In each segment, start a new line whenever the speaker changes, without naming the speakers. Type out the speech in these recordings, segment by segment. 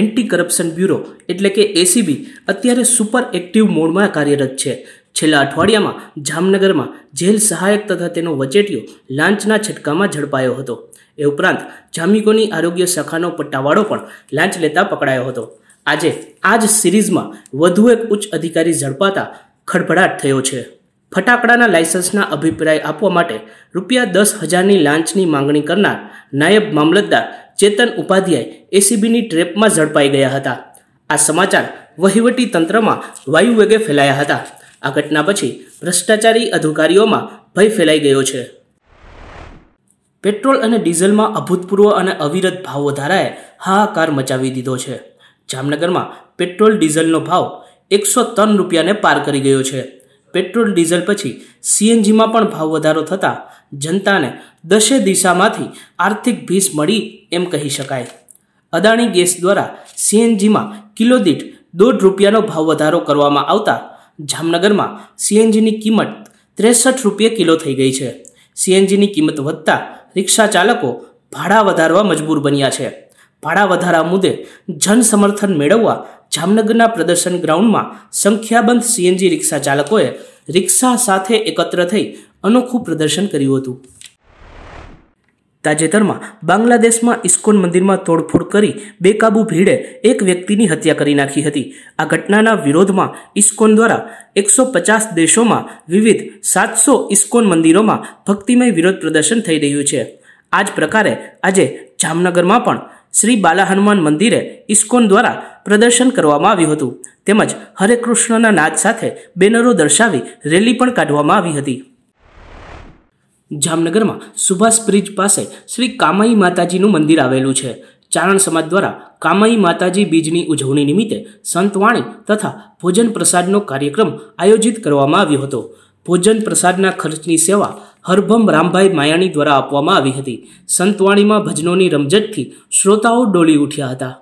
anti corruption bureau એટલે કે ACB અત્યારે સુપર એક્ટિવ મોડમાં કાર્યરત છે છેલ્લા અઠવાડિયામાં જામનગરમાં જેલ સહાયક તથા તેનો વચેટિયો લાંચના છટકામાં ઝડપાયો હતો એ ઉપરાંત જામિકોની આરોગ્ય શાખાનો પટ્ટાવાળો પણ લાંચ લેતા પકડાયો હતો આજે આ જ સિરીઝમાં વધુ એક ઉચ્ચ અધિકારી ઝડપાતા ખડભડાટ થયો છે ફટાકડાના લાયસન્સના અભિપ્રાય આપવા માટે રૂપિયા દસ હજારની લાંચની માંગણી કરનાર નાયબ મામલતદાર ચેતન ઉપાધ્યાય એસીબીની ટ્રેપમાં ઝડપાઈ ગયા હતા આ સમાચાર વહીવટી તંત્રમાં વાયુ વેગે ફેલાયા હતા આ ઘટના પછી ભ્રષ્ટાચારી અધિકારીઓમાં ભય ફેલાઈ ગયો છે પેટ્રોલ અને ડીઝલમાં અભૂતપૂર્વ અને અવિરત ભાવ વધારાએ હાહાકાર મચાવી દીધો છે જામનગરમાં પેટ્રોલ ડીઝલનો ભાવ એકસો ત્રણ રૂપિયાને પાર કરી ગયો છે પેટ્રોલ ડીઝલ પછી સીએનજીમાં પણ ભાવ વધારો થતાં જનતાને દશે દિશામાંથી આર્થિક ભીસ મળી એમ કહી શકાય અદાણી ગેસ દ્વારા સીએનજીમાં કિલો દીઠ દોઢ રૂપિયાનો ભાવ વધારો કરવામાં આવતા જામનગરમાં સીએનજીની કિંમત ત્રેસઠ રૂપિયા કિલો થઈ ગઈ છે સીએનજીની કિંમત વધતા રિક્ષા ચાલકો ભાડા વધારવા મજબૂર બન્યા છે ભાડા વધારા મુદ્દે જન સમર્થન મેળવવા જામનગરના પ્રદર્શન ગ્રાઉન્ડમાં સંખ્યાબંધ સીએનજી રિક્ષા ચાલકોએ રિક્ષા સાથે એકત્ર થઈ અનોખું પ્રદર્શન કર્યું હતું તાજેતરમાં બાંગ્લાદેશમાં ઇસ્કોન મંદિરમાં તોડફોડ કરી બેકાબુ ભીડે એક વ્યક્તિની હત્યા કરી નાખી હતી આ ઘટનાના વિરોધમાં ઇસ્કોન દ્વારા એકસો પચાસ દેશોમાં વિવિધ સાતસો ઇસ્કોન મંદિરોમાં ભક્તિમય વિરોધ પ્રદર્શન થઈ રહ્યું છે આ જ પ્રકારે આજે જામનગરમાં પણ શ્રી બાલા હનુમાન મંદિરે ઇસ્કોન દ્વારા પ્રદર્શન કરવામાં આવ્યું હતું તેમજ હરે કૃષ્ણના નાદ સાથે બેનરો દર્શાવી રેલી પણ કાઢવામાં આવી હતી જામનગરમાં સુભાષ બ્રિજ પાસે શ્રી કામાઈ માતાજીનું મંદિર આવેલું છે ચારણ સમાજ દ્વારા કામાઈ માતાજી બીજની ઉજવણી નિમિત્તે સંતવાણી તથા ભોજન પ્રસાદનો કાર્યક્રમ આયોજિત કરવામાં આવ્યો હતો ભોજન પ્રસાદના ખર્ચની સેવા હરભમ રામભાઈ માયાણી દ્વારા આપવામાં આવી હતી સંતવાણીમાં ભજનોની રમઝટથી શ્રોતાઓ ડોલી ઉઠ્યા હતા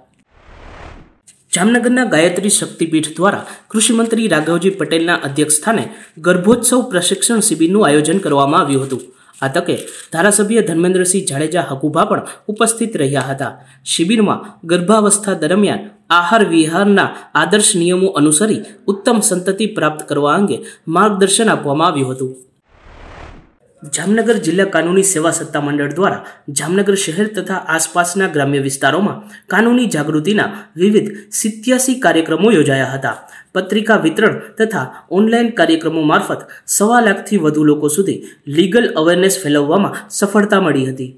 જામનગરના ગાયત્રી શક્તિપીઠ દ્વારા કૃષિમંત્રી રાઘવજી પટેલના અધ્યક્ષસ્થાને ગર્ભોત્સવ પ્રશિક્ષણ શિબિરનું આયોજન કરવામાં આવ્યું હતું આ તકે ધારાસભ્ય ધર્મેન્દ્રસિંહ જાડેજા હકુભા પણ ઉપસ્થિત રહ્યા હતા શિબિરમાં ગર્ભાવસ્થા દરમિયાન આહાર વિહારના આદર્શ નિયમો અનુસરી ઉત્તમ સંતતિ પ્રાપ્ત કરવા અંગે માર્ગદર્શન આપવામાં આવ્યું હતું જામનગર જિલ્લા કાનૂની સેવા સત્તા મંડળ દ્વારા જામનગર શહેર તથા આસપાસના ગ્રામ્ય વિસ્તારોમાં કાનૂની જાગૃતિના વિવિધ સિત્યાસી કાર્યક્રમો યોજાયા હતા પત્રિકા વિતરણ તથા ઓનલાઈન કાર્યક્રમો મારફત સવા લાખથી વધુ લોકો સુધી લીગલ અવેરનેસ ફેલાવવામાં સફળતા મળી હતી